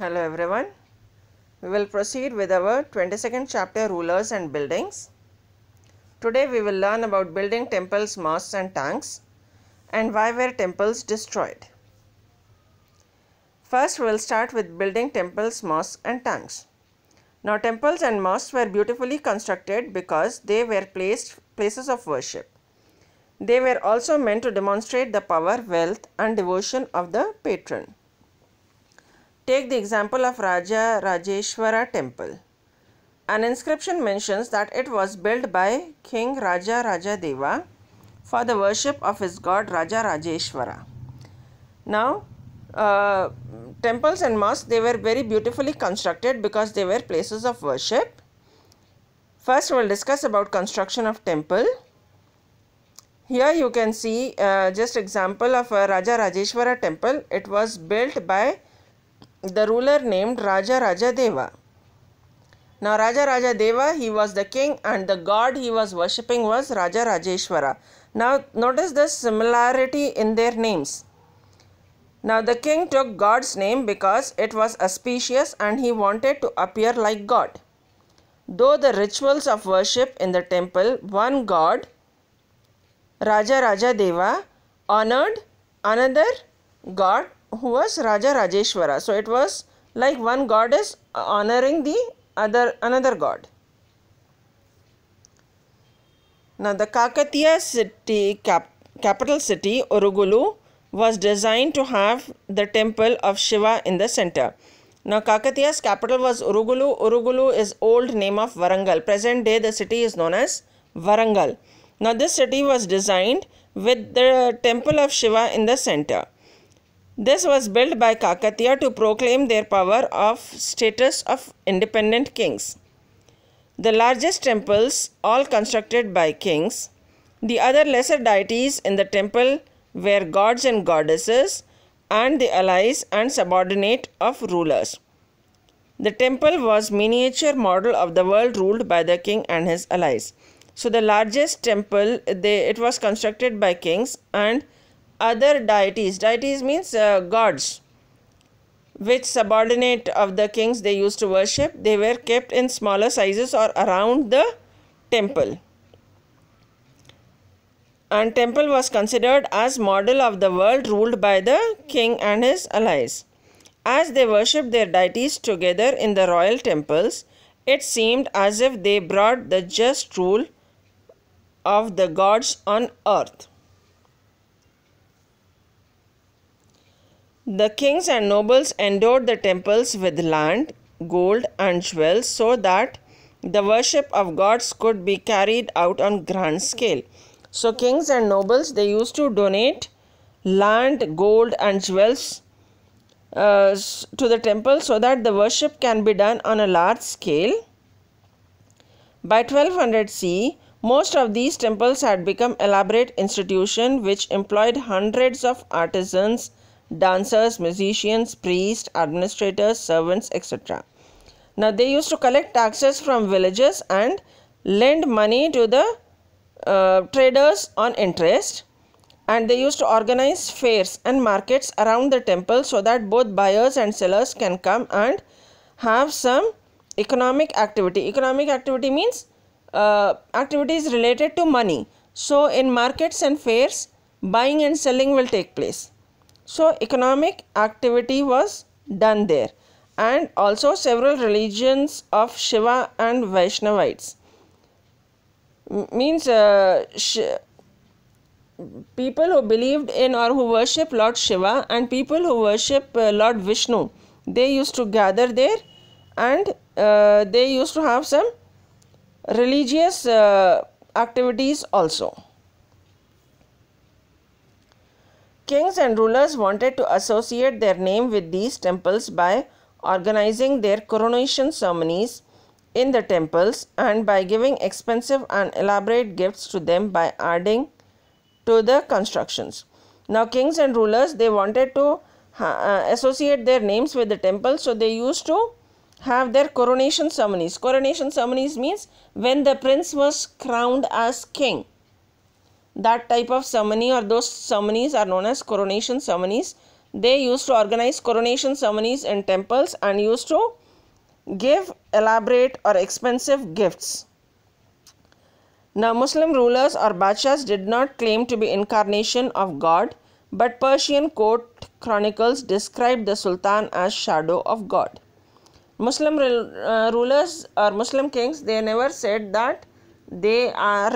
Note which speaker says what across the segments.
Speaker 1: Hello everyone. We will proceed with our 22nd chapter rulers and buildings. Today we will learn about building temples, mosques and tanks and why were temples destroyed. First we will start with building temples, mosques and tanks. Now temples and mosques were beautifully constructed because they were placed places of worship. They were also meant to demonstrate the power, wealth and devotion of the patron. Take the example of Raja Rajeshwara temple. An inscription mentions that it was built by King Raja Raja Deva for the worship of his god Raja Rajeshwara. Now, uh, temples and mosques, they were very beautifully constructed because they were places of worship. First, we'll discuss about construction of temple. Here you can see uh, just example of a uh, Raja Rajeshwara temple. It was built by the ruler named Raja Raja Deva. Now Raja Raja Deva, he was the king and the god he was worshipping was Raja Rajeshwara. Now notice the similarity in their names. Now the king took God's name because it was auspicious and he wanted to appear like God. Though the rituals of worship in the temple, one god, Raja Raja Deva, honored another god who was Raja Rajeshwara. So it was like one goddess uh, honoring the other another god. Now the Kakatiya city cap, capital city Urugulu was designed to have the temple of Shiva in the center. Now Kakatiya's capital was Urugulu. Urugulu is old name of Varangal. Present day the city is known as Varangal. Now this city was designed with the temple of Shiva in the center. This was built by Kakatiya to proclaim their power of status of independent kings. The largest temples, all constructed by kings, the other lesser deities in the temple were gods and goddesses and the allies and subordinate of rulers. The temple was miniature model of the world ruled by the king and his allies. So the largest temple, they, it was constructed by kings and other deities. Deities means uh, gods, which subordinate of the kings they used to worship. They were kept in smaller sizes or around the temple. And temple was considered as model of the world ruled by the king and his allies. As they worshipped their deities together in the royal temples, it seemed as if they brought the just rule of the gods on earth. The kings and nobles endowed the temples with land, gold, and jewels so that the worship of gods could be carried out on grand scale. So, kings and nobles they used to donate land, gold, and jewels uh, to the temple so that the worship can be done on a large scale. By 1200 CE, most of these temples had become elaborate institutions which employed hundreds of artisans dancers, musicians, priests, administrators, servants, etc. Now they used to collect taxes from villages and lend money to the uh, traders on interest and they used to organize fairs and markets around the temple so that both buyers and sellers can come and have some economic activity. Economic activity means uh, activities related to money. So in markets and fairs, buying and selling will take place. So economic activity was done there and also several religions of Shiva and Vaishnavites. M means uh, people who believed in or who worship Lord Shiva and people who worship uh, Lord Vishnu, they used to gather there and uh, they used to have some religious uh, activities also. Kings and rulers wanted to associate their name with these temples by organizing their coronation ceremonies in the temples and by giving expensive and elaborate gifts to them by adding to the constructions. Now, kings and rulers they wanted to uh, associate their names with the temples, so they used to have their coronation ceremonies. Coronation ceremonies means when the prince was crowned as king. That type of ceremony or those ceremonies are known as coronation ceremonies. They used to organize coronation ceremonies in temples and used to give elaborate or expensive gifts. Now, Muslim rulers or badshahs did not claim to be incarnation of God, but Persian court chronicles described the sultan as shadow of God. Muslim uh, rulers or Muslim kings, they never said that they are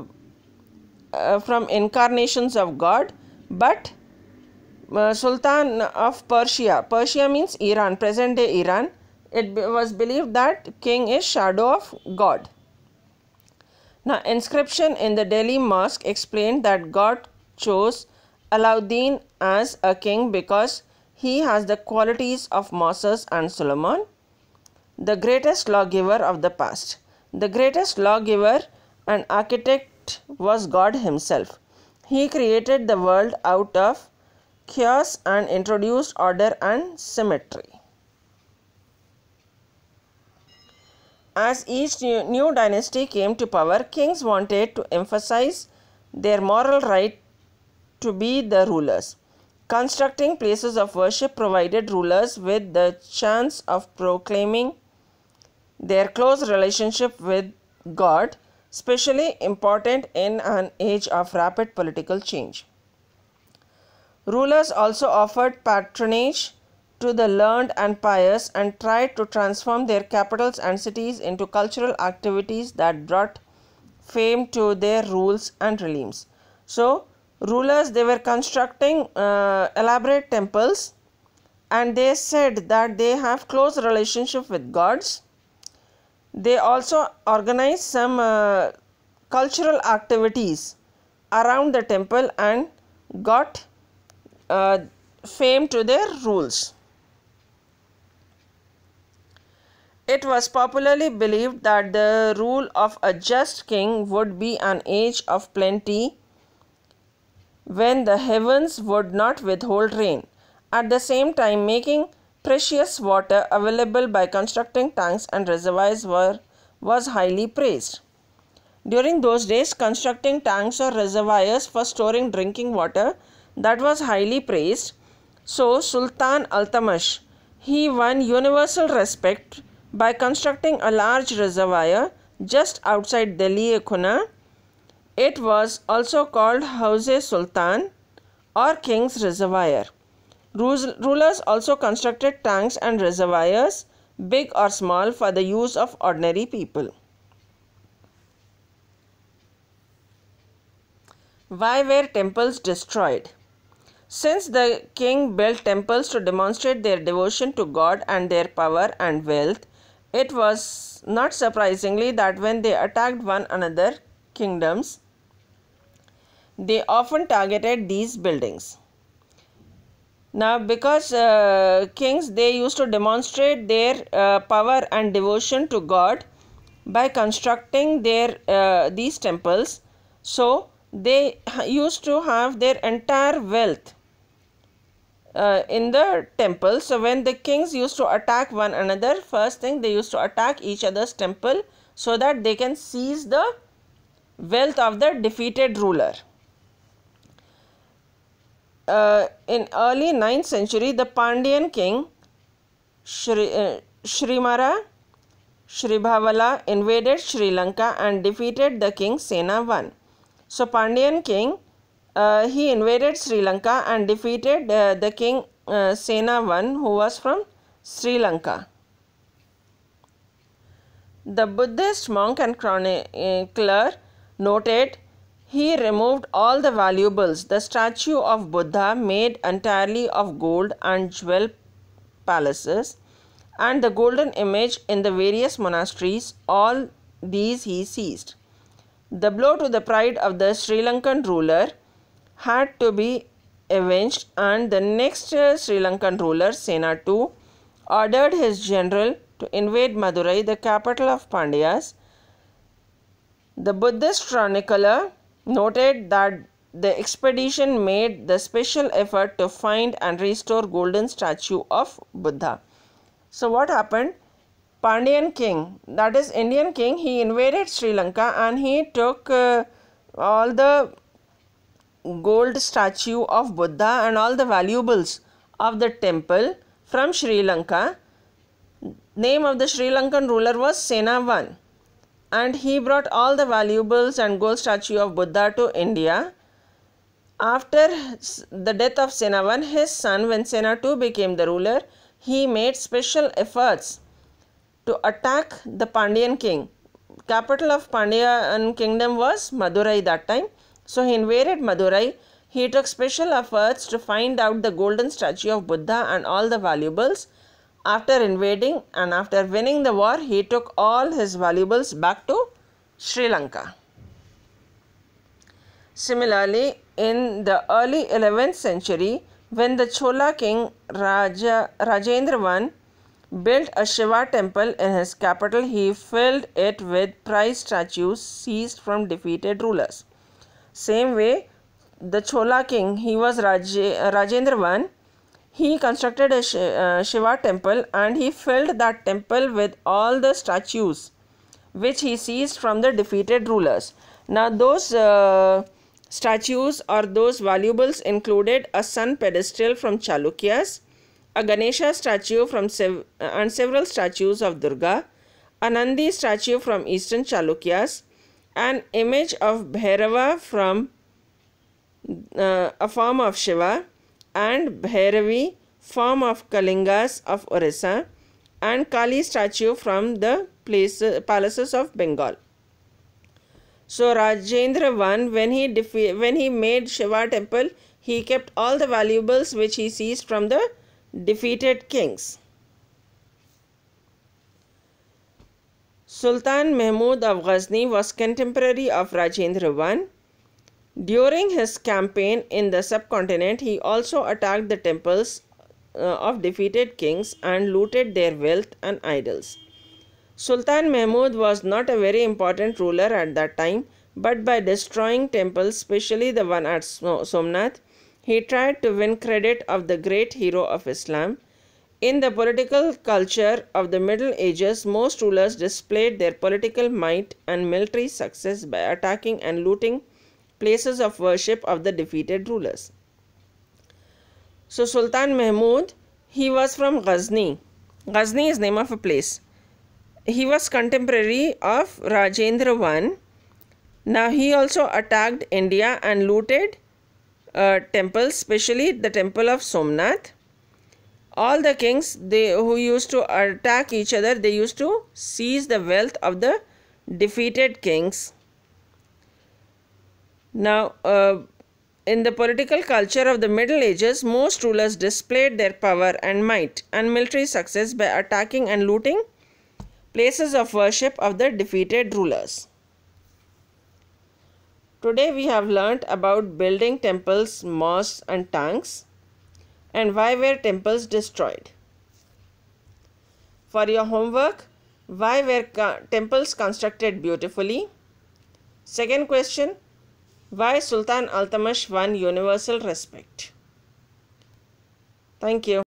Speaker 1: uh, uh, from incarnations of God, but uh, Sultan of Persia, Persia means Iran, present day Iran, it was believed that king is shadow of God. Now, inscription in the Delhi mosque explained that God chose Alauddin as a king because he has the qualities of Moses and Solomon, the greatest lawgiver of the past. The greatest lawgiver and architect was God Himself. He created the world out of chaos and introduced order and symmetry. As each new dynasty came to power, kings wanted to emphasize their moral right to be the rulers. Constructing places of worship provided rulers with the chance of proclaiming their close relationship with God Especially important in an age of rapid political change. Rulers also offered patronage to the learned and pious and tried to transform their capitals and cities into cultural activities that brought fame to their rules and realms. So, rulers they were constructing uh, elaborate temples and they said that they have close relationship with gods they also organize some uh, cultural activities around the temple and got uh, fame to their rules. It was popularly believed that the rule of a just king would be an age of plenty when the heavens would not withhold rain, at the same time making precious water available by constructing tanks and reservoirs were, was highly praised. During those days, constructing tanks or reservoirs for storing drinking water that was highly praised. So Sultan Altamash, he won universal respect by constructing a large reservoir just outside Delhi Ekhuna. It was also called Hause Sultan or King's Reservoir. Rulers also constructed tanks and reservoirs, big or small, for the use of ordinary people. Why were temples destroyed? Since the king built temples to demonstrate their devotion to God and their power and wealth, it was not surprisingly that when they attacked one another kingdoms, they often targeted these buildings. Now because uh, kings they used to demonstrate their uh, power and devotion to God by constructing their uh, these temples. So they used to have their entire wealth uh, in the temple. So when the kings used to attack one another, first thing they used to attack each other's temple so that they can seize the wealth of the defeated ruler uh, in early 9th century, the Pandyan king Shri, uh, Srimara Sribhavala invaded Sri Lanka and defeated the king Sena I. So Pandyan king, uh, he invaded Sri Lanka and defeated uh, the king uh, Sena I who was from Sri Lanka. The Buddhist monk and chronicler noted he removed all the valuables. The statue of Buddha, made entirely of gold and jewel palaces, and the golden image in the various monasteries, all these he seized. The blow to the pride of the Sri Lankan ruler had to be avenged, and the next uh, Sri Lankan ruler, Sena II, ordered his general to invade Madurai, the capital of Pandyas. The Buddhist chronicler noted that the expedition made the special effort to find and restore golden statue of Buddha. So what happened? Pandian king, that is Indian king, he invaded Sri Lanka and he took uh, all the gold statue of Buddha and all the valuables of the temple from Sri Lanka. Name of the Sri Lankan ruler was Senavan and he brought all the valuables and gold statue of Buddha to India. After the death of Sena I, his son, when II became the ruler, he made special efforts to attack the Pandyan king. Capital of Pandyan kingdom was Madurai that time. So he invaded Madurai. He took special efforts to find out the golden statue of Buddha and all the valuables after invading and after winning the war, he took all his valuables back to Sri Lanka. Similarly, in the early 11th century, when the Chola king Raja, Rajendra I built a Shiva temple in his capital, he filled it with prized statues seized from defeated rulers. Same way, the Chola king, he was Raj, Rajendra I, he constructed a uh, Shiva temple and he filled that temple with all the statues which he seized from the defeated rulers. Now, those uh, statues or those valuables included a sun pedestal from Chalukyas, a Ganesha statue from sev- uh, and several statues of Durga, a Nandi statue from eastern Chalukyas, an image of Bhairava from uh, a form of Shiva, and Bhairavi form of Kalingas of Orissa and Kali statue from the place, palaces of Bengal. So Rajendra won when he when he made Shiva temple he kept all the valuables which he seized from the defeated kings. Sultan Mahmud of Ghazni was contemporary of Rajendra I during his campaign in the subcontinent, he also attacked the temples uh, of defeated kings and looted their wealth and idols. Sultan Mahmud was not a very important ruler at that time, but by destroying temples, especially the one at Somnath, he tried to win credit of the great hero of Islam. In the political culture of the Middle Ages, most rulers displayed their political might and military success by attacking and looting places of worship of the defeated rulers. So Sultan Mahmud, he was from Ghazni. Ghazni is name of a place. He was contemporary of Rajendra I. Now he also attacked India and looted uh, temples, especially the temple of Somnath. All the kings they who used to attack each other, they used to seize the wealth of the defeated kings now, uh, in the political culture of the Middle Ages, most rulers displayed their power and might and military success by attacking and looting places of worship of the defeated rulers. Today, we have learnt about building temples, mosques, and tanks and why were temples destroyed. For your homework, why were temples constructed beautifully? Second question why Sultan Altamash won universal respect. Thank you.